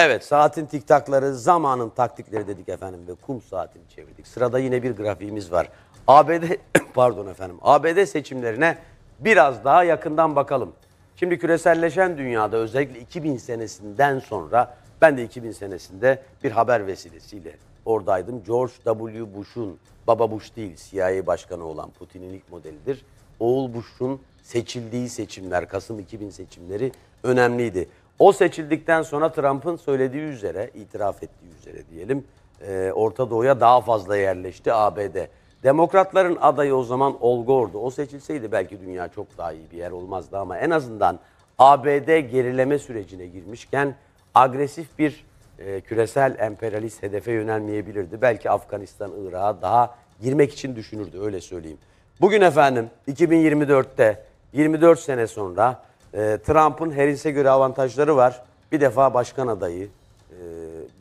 Evet saatin tiktakları, zamanın taktikleri dedik efendim ve kum saatini çevirdik. Sırada yine bir grafiğimiz var. ABD, pardon efendim, ABD seçimlerine biraz daha yakından bakalım. Şimdi küreselleşen dünyada özellikle 2000 senesinden sonra, ben de 2000 senesinde bir haber vesilesiyle oradaydım. George W. Bush'un, baba Bush değil CIA başkanı olan Putin'in ilk modelidir. Oğul Bush'un seçildiği seçimler, Kasım 2000 seçimleri önemliydi. O seçildikten sonra Trump'ın söylediği üzere, itiraf ettiği üzere diyelim, e, Orta Doğu'ya daha fazla yerleşti ABD. Demokratların adayı o zaman Olga Ordu. O seçilseydi belki dünya çok daha iyi bir yer olmazdı ama en azından ABD gerileme sürecine girmişken agresif bir e, küresel emperyalist hedefe yönelmeyebilirdi. Belki Afganistan, Irak'a daha girmek için düşünürdü öyle söyleyeyim. Bugün efendim 2024'te 24 sene sonra e, Trump'ın Harris'e göre avantajları var. Bir defa başkan adayı, e,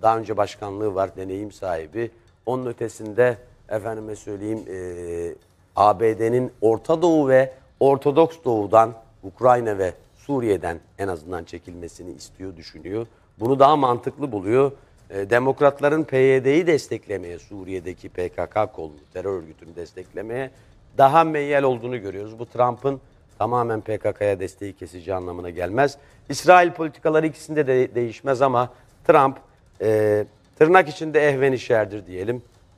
daha önce başkanlığı var, deneyim sahibi. Onun ötesinde efendime söyleyeyim e, ee, ABD'nin Orta Doğu ve Ortodoks Doğu'dan, Ukrayna ve Suriye'den en azından çekilmesini istiyor, düşünüyor. Bunu daha mantıklı buluyor. E, demokratların PYD'yi desteklemeye, Suriye'deki PKK kolunu, terör örgütünü desteklemeye daha meyyal olduğunu görüyoruz. Bu Trump'ın tamamen PKK'ya desteği kesici anlamına gelmez. İsrail politikaları ikisinde de değişmez ama Trump e, tırnak içinde ehveni şerdir diyelim.